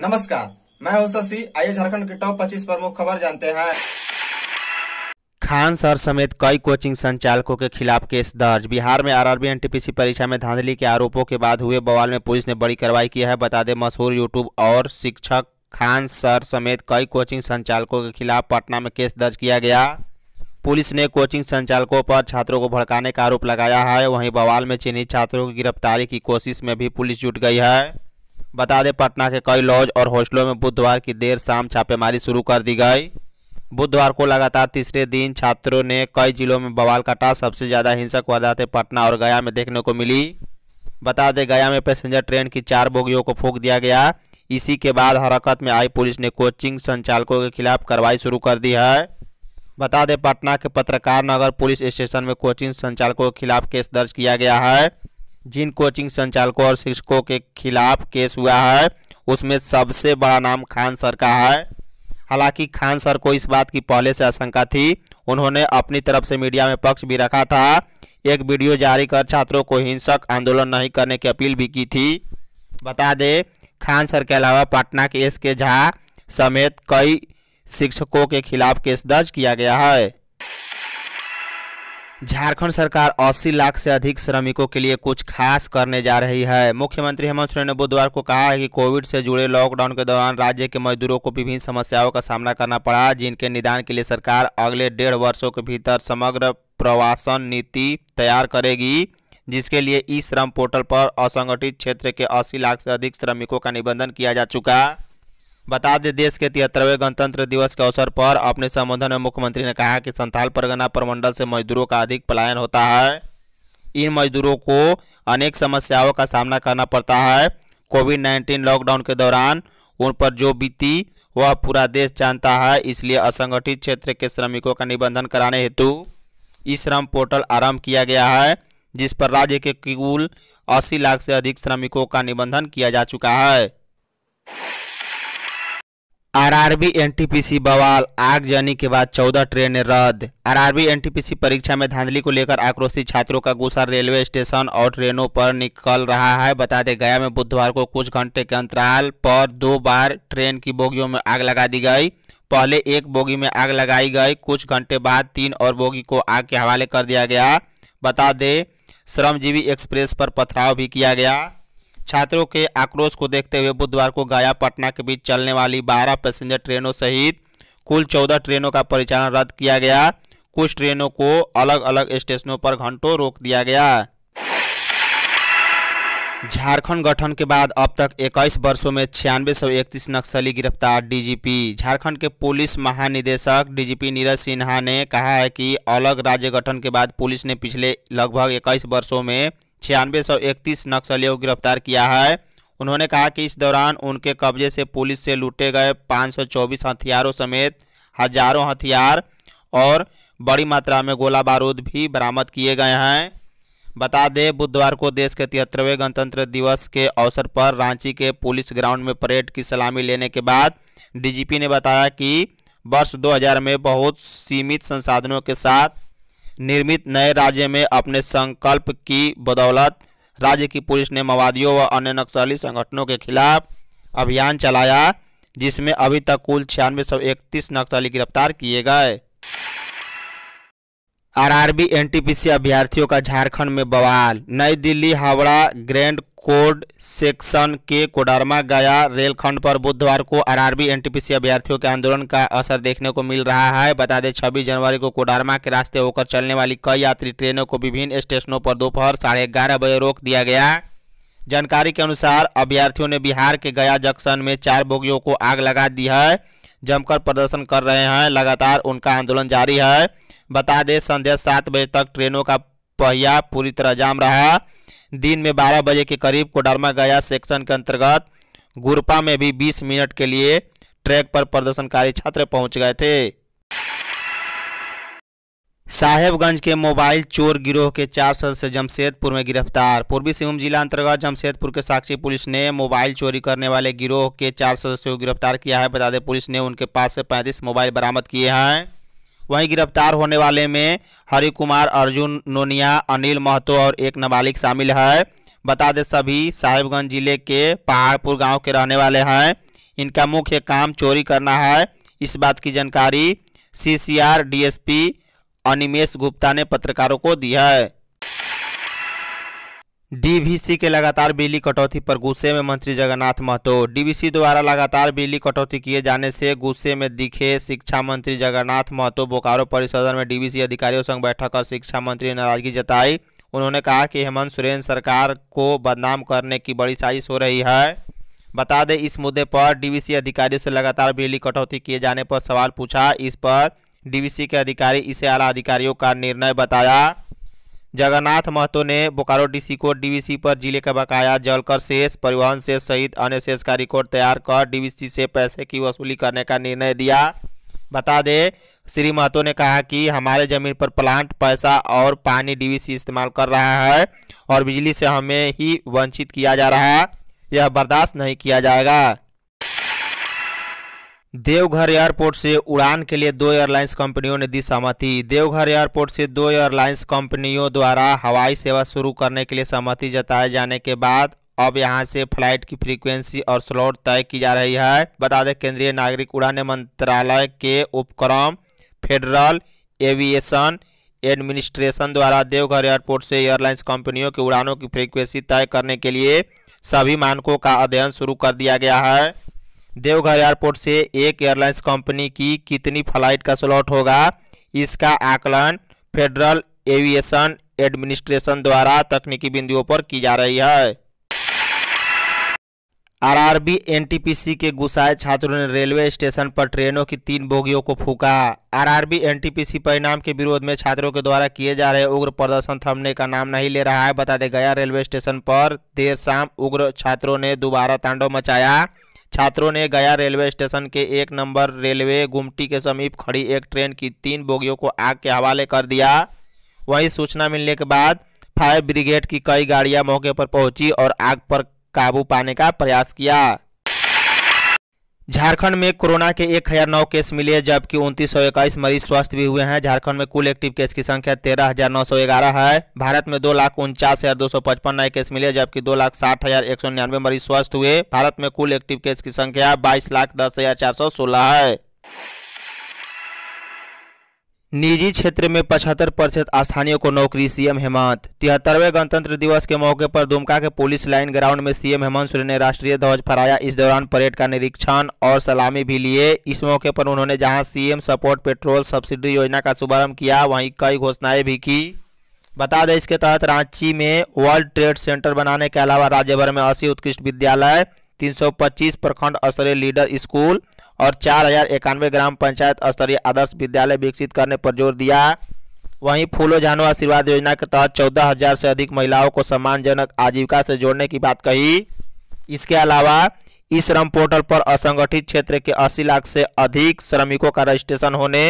नमस्कार मैं हूं शशि आइए झारखंड के टॉप 25 प्रमुख खबर जानते हैं खान सर समेत कई कोचिंग संचालकों के खिलाफ केस दर्ज बिहार में आरआरबी एनटीपीसी परीक्षा में धांधली के आरोपों के बाद हुए बवाल में पुलिस ने बड़ी कार्रवाई की है बता दें मशहूर यूट्यूब और शिक्षक खान सर समेत कई कोचिंग संचालकों के खिलाफ पटना में केस दर्ज किया गया पुलिस ने कोचिंग संचालकों पर छात्रों को भड़काने का आरोप लगाया है वहीं बवाल में चिन्हित छात्रों की गिरफ्तारी की कोशिश में भी पुलिस जुट गई है बता दें पटना के कई लॉज और हॉस्टलों में बुधवार की देर शाम छापेमारी शुरू कर दी गई बुधवार को लगातार तीसरे दिन छात्रों ने कई जिलों में बवाल काटा सबसे ज़्यादा हिंसक वारदातें पटना और गया में देखने को मिली बता दें गया में पैसेंजर ट्रेन की चार बोगियों को फूंक दिया गया इसी के बाद हरकत में आई पुलिस ने कोचिंग संचालकों के खिलाफ कार्रवाई शुरू कर दी है बता दें पटना के पत्रकार नगर पुलिस स्टेशन में कोचिंग संचालकों के खिलाफ केस दर्ज किया गया है जिन कोचिंग संचालकों और शिक्षकों के खिलाफ केस हुआ है उसमें सबसे बड़ा नाम खान सर का है हालांकि खान सर को इस बात की पहले से आशंका थी उन्होंने अपनी तरफ से मीडिया में पक्ष भी रखा था एक वीडियो जारी कर छात्रों को हिंसक आंदोलन नहीं करने की अपील भी की थी बता दें खान सर के अलावा पटना के एस के झा समेत कई शिक्षकों के खिलाफ केस दर्ज किया गया है झारखंड सरकार 80 लाख से अधिक श्रमिकों के लिए कुछ खास करने जा रही है मुख्यमंत्री हेमंत सोरेन ने बुधवार को कहा है कि कोविड से जुड़े लॉकडाउन के दौरान राज्य के मजदूरों को विभिन्न समस्याओं का सामना करना पड़ा जिनके निदान के लिए सरकार अगले डेढ़ वर्षों के भीतर समग्र प्रवासन नीति तैयार करेगी जिसके लिए ई श्रम पोर्टल पर असंगठित क्षेत्र के अस्सी लाख से अधिक श्रमिकों का निबंधन किया जा चुका बता दें देश के तिहत्तरवें गणतंत्र दिवस के अवसर पर अपने संबोधन में मुख्यमंत्री ने कहा कि संथाल परगना प्रमंडल से मजदूरों का अधिक पलायन होता है इन मजदूरों को अनेक समस्याओं का सामना करना पड़ता है कोविड नाइन्टीन लॉकडाउन के दौरान उन पर जो बीती वह पूरा देश जानता है इसलिए असंगठित क्षेत्र के श्रमिकों का निबंधन कराने हेतु ई श्रम पोर्टल आरंभ किया गया है जिस पर राज्य के कुल 80 लाख से अधिक श्रमिकों का निबंधन किया जा चुका है आरआरबी एनटीपीसी बवाल आगजनी के बाद चौदह ट्रेनें रद्द आरआरबी एनटीपीसी परीक्षा में धांधली को लेकर आक्रोशित छात्रों का गुस्सा रेलवे स्टेशन और ट्रेनों पर निकल रहा है बता दें गया में बुधवार को कुछ घंटे के अंतराल पर दो बार ट्रेन की बोगियों में आग लगा दी गई पहले एक बोगी में आग लगाई गई कुछ घंटे बाद तीन और बोगी को आग के हवाले कर दिया गया बता दें श्रमजीवी एक्सप्रेस पर पथराव भी किया गया छात्रों के आक्रोश को देखते हुए बुधवार को गया पटना के बीच चलने वाली बारह पैसेंजर ट्रेनों सहित कुल चौदह ट्रेनों का परिचालन रद्द किया गया कुछ ट्रेनों को अलग अलग स्टेशनों पर घंटों रोक दिया गया झारखंड गठन के बाद अब तक 21 वर्षों में छियानवे सौ इकतीस नक्सली गिरफ्तार डीजीपी झारखंड के पुलिस महानिदेशक डीजीपी नीरज सिन्हा ने कहा है कि अलग राज्य गठन के बाद पुलिस ने पिछले लगभग 21 वर्षों में छियानवे सौ इकतीस नक्सलियों को गिरफ्तार किया है उन्होंने कहा कि इस दौरान उनके कब्जे से पुलिस से लूटे गए 524 हथियारों समेत हजारों हथियार और बड़ी मात्रा में गोला बारूद भी बरामद किए गए हैं बता दें बुधवार को देश के तिहत्तरवें गणतंत्र दिवस के अवसर पर रांची के पुलिस ग्राउंड में परेड की सलामी लेने के बाद डीजीपी ने बताया कि वर्ष 2000 में बहुत सीमित संसाधनों के साथ निर्मित नए राज्य में अपने संकल्प की बदौलत राज्य की पुलिस ने माओवादियों व अन्य नक्सली संगठनों के खिलाफ अभियान चलाया जिसमें अभी तक कुल छियानवे नक्सली गिरफ्तार किए गए आरआरबी एनटीपीसी अभ्यर्थियों का झारखंड में बवाल नई दिल्ली हावड़ा ग्रैंड कोड सेक्शन के कोडरमा गया रेलखंड पर बुधवार को आरआरबी एनटीपीसी अभ्यर्थियों के आंदोलन का असर देखने को मिल रहा है बता दें छब्बीस जनवरी को कोडरमा के रास्ते होकर चलने वाली कई यात्री ट्रेनों को विभिन्न स्टेशनों पर दोपहर साढ़े ग्यारह बजे रोक दिया गया जानकारी के अनुसार अभ्यर्थियों ने बिहार के गया जंक्शन में चार बोगियों को आग लगा दी है जमकर प्रदर्शन कर रहे हैं लगातार उनका आंदोलन जारी है बता दें संध्या सात बजे तक ट्रेनों का पहिया पूरी तरह जाम रहा दिन में बारह बजे के करीब कोडरमा गया सेक्शन के अंतर्गत गुरपा में भी बीस मिनट के लिए ट्रैक पर प्रदर्शनकारी छात्र पहुंच गए थे साहेबगंज के मोबाइल चोर गिरोह के चार सदस्य जमशेदपुर में गिरफ्तार पूर्वी सिंहभूम जिला अंतर्गत जमशेदपुर के साक्षी पुलिस ने मोबाइल चोरी करने वाले गिरोह के चार सदस्यों को गिरफ्तार किया है बता दें पुलिस ने उनके पास से 35 मोबाइल बरामद किए हैं वहीं गिरफ्तार होने वाले में हरि कुमार अर्जुन नोनिया अनिल महतो और एक नाबालिग शामिल है बता दें सभी साहेबगंज जिले के पहाड़पुर गाँव के रहने वाले हैं इनका मुख्य काम चोरी करना है इस बात की जानकारी C C R D S P Animesh Gupta ने पत्रकारों को दी है डीवीसी के लगातार बिजली कटौती पर गुस्से में मंत्री जगन्नाथ महतो डीवीसी द्वारा लगातार बिजली कटौती किए जाने से गुस्से में दिखे शिक्षा मंत्री जगन्नाथ महतो बोकारो परिसदन में डीवीसी अधिकारियों संग बैठक कर शिक्षा मंत्री नाराजगी जताई उन्होंने कहा कि हेमंत सुरेन सरकार को बदनाम करने की बड़ी साजिश हो रही है बता दें इस मुद्दे पर डीवीसी अधिकारियों से लगातार बिजली कटौती किए जाने पर सवाल पूछा इस पर डीवीसी के अधिकारी इसे आला अधिकारियों का निर्णय बताया जगन्नाथ महतो ने बोकारो डीसी को डीवीसी पर जिले का बकाया जलकर शेष परिवहन शेष सहित अन्य शेष का रिकॉर्ड तैयार कर डीवीसी से पैसे की वसूली करने का निर्णय दिया बता दें श्री महतो ने कहा कि हमारे ज़मीन पर प्लांट पैसा और पानी डीवीसी इस्तेमाल कर रहा है और बिजली से हमें ही वंचित किया जा रहा है यह बर्दाश्त नहीं किया जाएगा देवघर एयरपोर्ट से उड़ान के लिए दो एयरलाइंस कंपनियों ने दी सहमति देवघर एयरपोर्ट से दो एयरलाइंस कंपनियों द्वारा हवाई सेवा शुरू करने के लिए सहमति जताए जाने के बाद अब यहां से फ्लाइट की फ्रीक्वेंसी और स्लॉट तय की जा रही है बता दें केंद्रीय नागरिक उड़ान मंत्रालय के उपक्रम फेडरल एविएशन एडमिनिस्ट्रेशन द्वारा देवघर एयरपोर्ट से एयरलाइंस कंपनियों की उड़ानों की फ्रीक्वेंसी तय करने के लिए सभी मानकों का अध्ययन शुरू कर दिया गया है देवघर एयरपोर्ट से एक एयरलाइंस कंपनी की कितनी फ्लाइट का स्लॉट होगा इसका आकलन फेडरल एविएशन एडमिनिस्ट्रेशन द्वारा तकनीकी बिंदुओं पर की जा रही है आरआरबी एनटीपीसी के गुस्साए छात्रों ने रेलवे स्टेशन पर ट्रेनों की तीन बोगियों को फूका आरआरबी एनटीपीसी परिणाम के विरोध में छात्रों के द्वारा किए जा रहे उग्र प्रदर्शन थमने का नाम नहीं ले रहा है बता दें गया रेलवे स्टेशन पर देर शाम उग्र छात्रों ने दोबारा तांडव मचाया छात्रों ने गया रेलवे स्टेशन के एक नंबर रेलवे गुमटी के समीप खड़ी एक ट्रेन की तीन बोगियों को आग के हवाले कर दिया वहीं सूचना मिलने के बाद फायर ब्रिगेड की कई गाड़ियां मौके पर पहुंची और आग पर काबू पाने का प्रयास किया झारखंड में कोरोना के एक हजार नौ केस मिले हैं जबकि उनतीस सौ इक्कीस मरीज स्वस्थ भी हुए हैं झारखंड में कुल एक्टिव केस की संख्या तेरह हजार नौ सौ ग्यारह है भारत में दो लाख उनचास हजार दो सौ पचपन नए केस मिले जबकि दो लाख साठ हजार एक सौ निन्यानवे मरीज स्वस्थ हुए भारत में कुल एक्टिव केस की संख्या बाईस लाख दस हजार चार सौ सोलह है निजी क्षेत्र में पचहत्तर प्रतिशत स्थानियों को नौकरी सीएम हेमंत तिहत्तरवें गणतंत्र दिवस के मौके पर दुमका के पुलिस लाइन ग्राउंड में सीएम हेमंत सोरेन ने राष्ट्रीय ध्वज फहराया इस दौरान परेड का निरीक्षण और सलामी भी लिए इस मौके पर उन्होंने जहां सीएम सपोर्ट पेट्रोल सब्सिडी योजना का शुभारंभ किया वहीं कई घोषणाएं भी की बता दें इसके तहत रांची में वर्ल्ड ट्रेड सेंटर बनाने के अलावा राज्य भर में अस्सी उत्कृष्ट विद्यालय 325 प्रखंड स्तरीय लीडर स्कूल और चार हजार इक्यानवे ग्राम पंचायत स्तरीय आदर्श विद्यालय विकसित करने पर जोर दिया वहीं फूलो झानो आशीर्वाद योजना के तहत चौदह हजार से अधिक महिलाओं को सम्मानजनक आजीविका से जोड़ने की बात कही इसके अलावा इस श्रम पोर्टल पर असंगठित क्षेत्र के 80 लाख से अधिक श्रमिकों का रजिस्ट्रेशन होने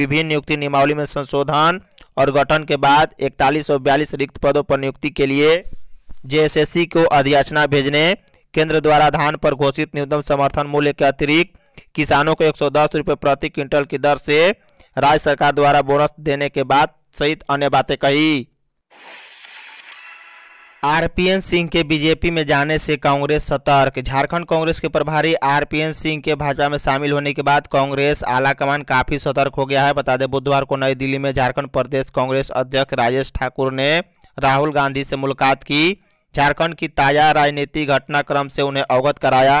विभिन्न नियुक्ति नियमावली में संशोधन और गठन के बाद इकतालीस और बयालीस रिक्त पदों पर नियुक्ति के लिए जेएसएससी को अध्याचना भेजने केंद्र द्वारा धान पर घोषित न्यूनतम समर्थन मूल्य के अतिरिक्त किसानों को एक सौ प्रति क्विंटल की दर से राज्य सरकार द्वारा बोनस देने के बाद सहित अन्य बातें कही आरपीएन सिंह के बीजेपी में जाने से कांग्रेस सतर्क झारखंड कांग्रेस के प्रभारी आरपीएन सिंह के भाजपा में शामिल होने के बाद कांग्रेस आलाकमान काफी सतर्क हो गया है बता दें बुधवार को नई दिल्ली में झारखंड प्रदेश कांग्रेस अध्यक्ष राजेश ठाकुर ने राहुल गांधी से मुलाकात की झारखंड की ताज़ा राजनीतिक घटनाक्रम से उन्हें अवगत कराया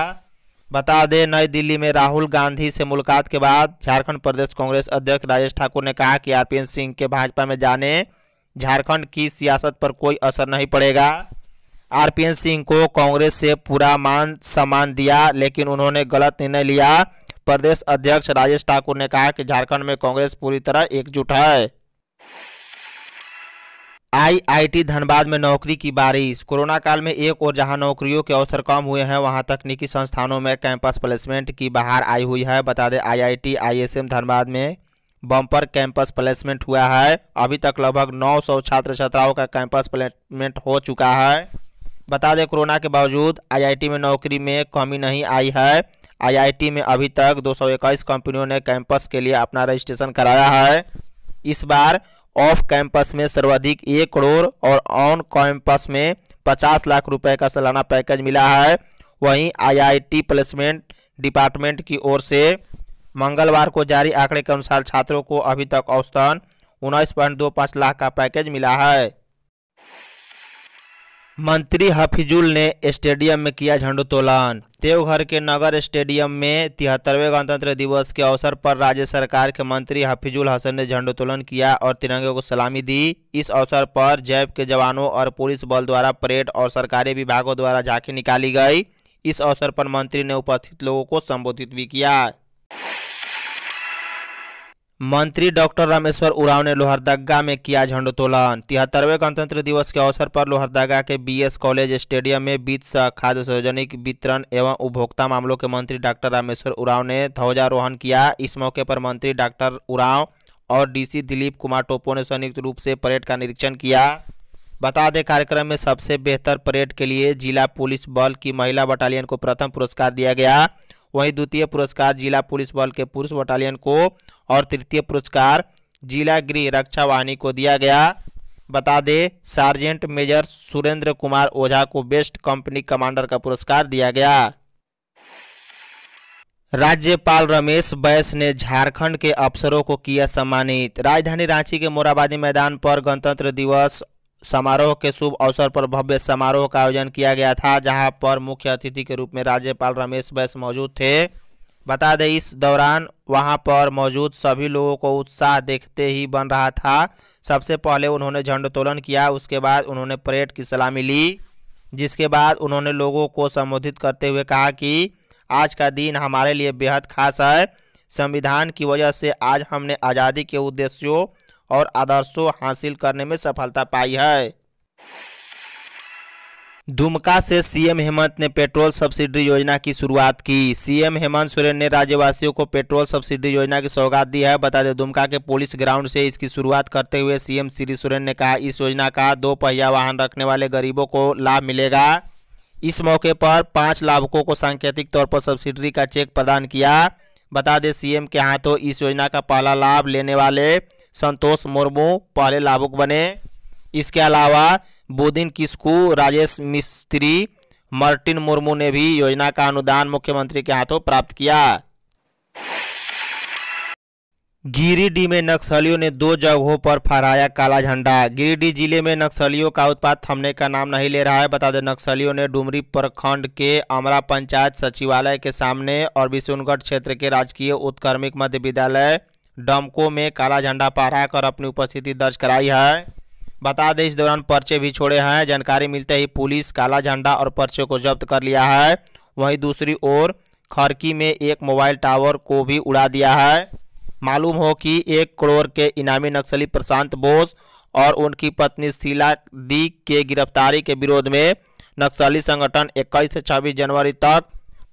बता दें नई दिल्ली में राहुल गांधी से मुलाकात के बाद झारखंड प्रदेश कांग्रेस अध्यक्ष राजेश ठाकुर ने कहा कि आरपीएन सिंह के भाजपा में जाने झारखंड की सियासत पर कोई असर नहीं पड़ेगा आरपीएन सिंह को कांग्रेस से पूरा मान सम्मान दिया लेकिन उन्होंने गलत निर्णय लिया प्रदेश अध्यक्ष राजेश ठाकुर ने कहा कि झारखंड में कांग्रेस पूरी तरह एकजुट है आईआईटी धनबाद में नौकरी की बारिश कोरोना काल में एक और जहां नौकरियों के अवसर कम हुए हैं वहां तकनीकी संस्थानों में कैंपस प्लेसमेंट की बाहर आई हुई है बता दें आईआईटी आईएसएम धनबाद में बम्पर कैंपस प्लेसमेंट हुआ है अभी तक लगभग 900 छात्र छात्राओं का कैंपस प्लेसमेंट हो चुका है बता दें कोरोना के बावजूद आई में नौकरी में कमी नहीं आई है आई में अभी तक दो कंपनियों ने कैंपस के लिए अपना रजिस्ट्रेशन कराया है इस बार ऑफ कैंपस में सर्वाधिक एक करोड़ और ऑन कैंपस में पचास लाख रुपए का सालाना पैकेज मिला है वहीं आईआईटी प्लेसमेंट डिपार्टमेंट की ओर से मंगलवार को जारी आंकड़े के अनुसार छात्रों को अभी तक औसतन उन्नीस पॉइंट दो पाँच लाख का पैकेज मिला है मंत्री हफिजुल ने स्टेडियम में किया झंडोत्तोलन देवघर के नगर स्टेडियम में तिहत्तरवें गणतंत्र दिवस के अवसर पर राज्य सरकार के मंत्री हफिजुल हसन ने झंडोत्तोलन किया और तिरंगे को सलामी दी इस अवसर पर जैब के जवानों और पुलिस बल द्वारा परेड और सरकारी विभागों द्वारा झांकी निकाली गई इस अवसर पर मंत्री ने उपस्थित लोगों को संबोधित भी किया मंत्री डॉक्टर रामेश्वर उरांव ने लोहरदगा में किया झंडोत्तोलन तिहत्तरवें गणतंत्र दिवस के अवसर पर लोहरदगा के बीएस कॉलेज स्टेडियम में बीच खाद्य सार्वजनिक वितरण एवं उपभोक्ता मामलों के मंत्री डॉक्टर रामेश्वर उरांव ने ध्वजारोहण किया इस मौके पर मंत्री डॉक्टर उरांव और डीसी दिलीप कुमार टोपो ने संयुक्त रूप से परेड का निरीक्षण किया बता दें कार्यक्रम में सबसे बेहतर परेड के लिए जिला पुलिस बल की महिला बटालियन को प्रथम पुरस्कार दिया गया वहीं द्वितीय पुरस्कार जिला पुलिस बल के पुरुष बटालियन को और तृतीय पुरस्कार जिला गृह रक्षा वाहिनी को दिया गया बता दें सार्जेंट मेजर सुरेंद्र कुमार ओझा को बेस्ट कंपनी कमांडर का पुरस्कार दिया गया राज्यपाल रमेश बैस ने झारखंड के अफसरों को किया सम्मानित राजधानी रांची के मोराबादी मैदान पर गणतंत्र दिवस समारोह के शुभ अवसर पर भव्य समारोह का आयोजन किया गया था जहां पर मुख्य अतिथि के रूप में राज्यपाल रमेश बैस मौजूद थे बता दें इस दौरान वहां पर मौजूद सभी लोगों को उत्साह देखते ही बन रहा था सबसे पहले उन्होंने झंडोत्तोलन किया उसके बाद उन्होंने परेड की सलामी ली जिसके बाद उन्होंने लोगों को संबोधित करते हुए कहा कि आज का दिन हमारे लिए बेहद खास है संविधान की वजह से आज हमने आज़ादी के उद्देश्यों और आदर्शों हासिल करने में सफलता पाई है दुमका से सीएम हेमंत ने पेट्रोल सब्सिडी योजना की शुरुआत की सीएम हेमंत सोरेन ने राज्यवासियों को पेट्रोल सब्सिडी योजना की सौगात दी है बता दें दुमका के पुलिस ग्राउंड से इसकी शुरुआत करते हुए सीएम श्री सोरेन ने कहा इस योजना का दो पहिया वाहन रखने वाले गरीबों को लाभ मिलेगा इस मौके पर पाँच लाभुकों को सांकेतिक तौर पर सब्सिडी का चेक प्रदान किया बता दें सीएम के हाथों इस योजना का पहला लाभ लेने वाले संतोष मुर्मू पहले लाभुक बने इसके अलावा बुदिन किस्कू राजेश मिस्त्री मार्टिन मुर्मू ने भी योजना का अनुदान मुख्यमंत्री के हाथों प्राप्त किया गिरिडीह में नक्सलियों ने दो जगहों पर फहराया काला झंडा गिरिडीह जिले में नक्सलियों का उत्पाद थमने का नाम नहीं ले रहा है बता दें नक्सलियों ने डुमरी प्रखंड के अमरा पंचायत सचिवालय के सामने और विष्णुगढ़ क्षेत्र के राजकीय उत्क्रमिक मध्य विद्यालय डमको में काला झंडा फहराकर अपनी उपस्थिति दर्ज कराई है बता दें इस दौरान पर्चे भी छोड़े हैं जानकारी मिलते ही पुलिस काला झंडा और पर्चे को जब्त कर लिया है वहीं दूसरी ओर खरकी में एक मोबाइल टावर को भी उड़ा दिया है मालूम हो कि एक करोड़ के इनामी नक्सली प्रशांत बोस और उनकी पत्नी शीला दी के गिरफ्तारी के विरोध में नक्सली संगठन 21 से 26 जनवरी तक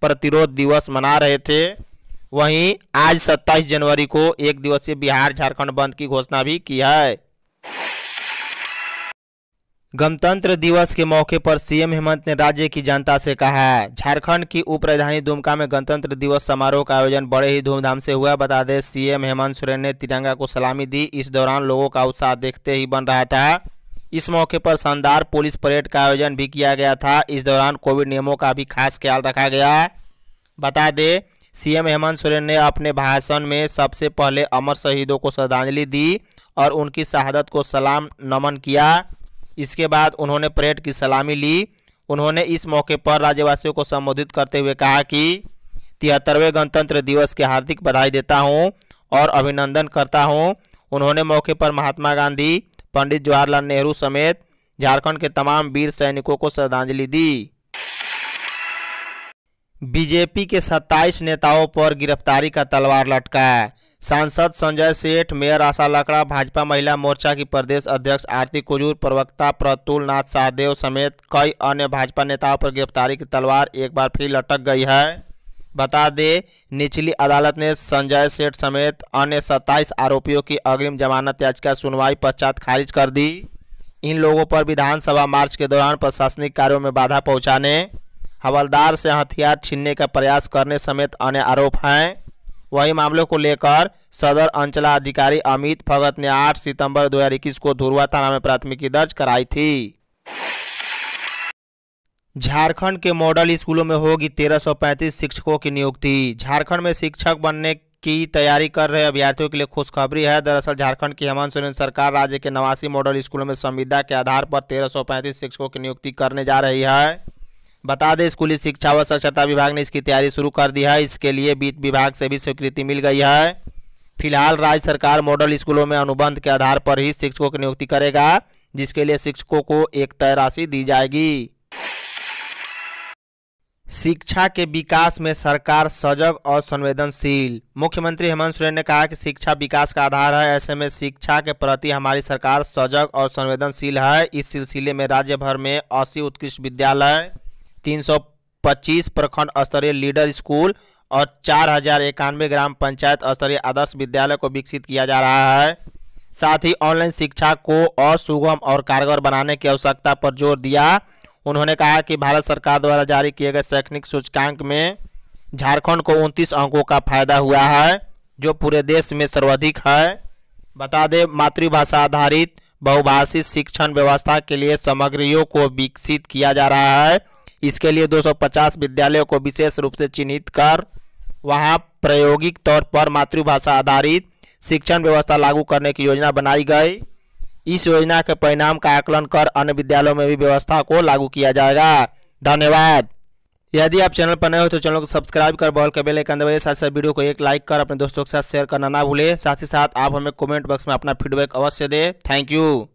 प्रतिरोध दिवस मना रहे थे वहीं आज 27 जनवरी को एक दिवसीय बिहार झारखंड बंद की घोषणा भी की है गणतंत्र दिवस के मौके पर सीएम हेमंत ने राज्य की जनता से कहा है झारखंड की उप राजधानी दुमका में गणतंत्र दिवस समारोह का आयोजन बड़े ही धूमधाम से हुआ बता दें सीएम हेमंत सोरेन ने तिरंगा को सलामी दी इस दौरान लोगों का उत्साह देखते ही बन रहा था इस मौके पर शानदार पुलिस परेड का आयोजन भी किया गया था इस दौरान कोविड नियमों का भी खास ख्याल रखा गया बता दें सीएम हेमंत सोरेन ने अपने भाषण में सबसे पहले अमर शहीदों को श्रद्धांजलि दी और उनकी शहादत को सलाम नमन किया इसके बाद उन्होंने परेड की सलामी ली उन्होंने इस मौके पर राज्यवासियों को संबोधित करते हुए कहा कि तिहत्तरवें गणतंत्र दिवस की हार्दिक बधाई देता हूँ और अभिनंदन करता हूँ उन्होंने मौके पर महात्मा गांधी पंडित जवाहरलाल नेहरू समेत झारखंड के तमाम वीर सैनिकों को श्रद्धांजलि दी बीजेपी के 27 नेताओं पर गिरफ्तारी का तलवार लटका है सांसद संजय सेठ मेयर आशा लकड़ा भाजपा महिला मोर्चा की प्रदेश अध्यक्ष आरती कुजूर प्रवक्ता प्रतुल नाथ साहदेव समेत कई अन्य भाजपा नेताओं पर गिरफ्तारी की तलवार एक बार फिर लटक गई है बता दें निचली अदालत ने संजय सेठ समेत अन्य 27 आरोपियों की अग्रिम जमानत याचिका सुनवाई पश्चात खारिज कर दी इन लोगों पर विधानसभा मार्च के दौरान प्रशासनिक कार्यों में बाधा पहुँचाने हवलदार से हथियार छीनने का प्रयास करने समेत अन्य आरोप हैं वही मामलों को लेकर सदर अंचलाधिकारी अमित भगत ने 8 सितंबर 2021 को धुरवा थाना में प्राथमिकी दर्ज कराई थी झारखंड के मॉडल स्कूलों में होगी 1335 शिक्षकों की नियुक्ति झारखंड में शिक्षक बनने की तैयारी कर रहे अभ्यर्थियों के लिए खुशखबरी है दरअसल झारखंड की हेमंत सोरेन सरकार राज्य के नवासी मॉडल स्कूलों में संविदा के आधार पर तेरह शिक्षकों की नियुक्ति करने जा रही है बता दें स्कूली शिक्षा व साक्षरता विभाग ने इसकी तैयारी शुरू कर दी है इसके लिए वित्त विभाग से भी स्वीकृति मिल गई है फिलहाल राज्य सरकार मॉडल स्कूलों में अनुबंध के आधार पर ही शिक्षकों की नियुक्ति करेगा जिसके लिए शिक्षकों को एक तय राशि दी जाएगी शिक्षा के विकास में सरकार सजग और संवेदनशील मुख्यमंत्री हेमंत सोरेन ने कहा कि शिक्षा विकास का आधार है ऐसे में शिक्षा के प्रति हमारी सरकार सजग और संवेदनशील है इस सिलसिले में राज्य भर में अस्सी उत्कृष्ट विद्यालय तीन सौ पच्चीस प्रखंड स्तरीय लीडर स्कूल और चार हजार इक्यानवे ग्राम पंचायत स्तरीय आदर्श विद्यालय को विकसित किया जा रहा है साथ ही ऑनलाइन शिक्षा को और सुगम और कारगर बनाने की आवश्यकता पर जोर दिया उन्होंने कहा कि भारत सरकार द्वारा जारी किए गए शैक्षणिक सूचकांक में झारखंड को उनतीस अंकों का फायदा हुआ है जो पूरे देश में सर्वाधिक है बता दें मातृभाषा आधारित बहुभाषी शिक्षण व्यवस्था के लिए सामग्रियों को विकसित किया जा रहा है इसके लिए 250 विद्यालयों को विशेष रूप से चिन्हित कर वहाँ प्रायोगिक तौर पर मातृभाषा आधारित शिक्षण व्यवस्था लागू करने की योजना बनाई गई इस योजना के परिणाम का आकलन कर अन्य विद्यालयों में भी व्यवस्था को लागू किया जाएगा धन्यवाद यदि आप चैनल पर नए हो तो चैनल को सब्सक्राइब कर बॉल के बेल आइकन दबाइए साथ साथ वीडियो को एक लाइक कर अपने दोस्तों के साथ शेयर करना ना भूलें साथ ही साथ आप हमें कमेंट बॉक्स में अपना फीडबैक अवश्य दें थैंक यू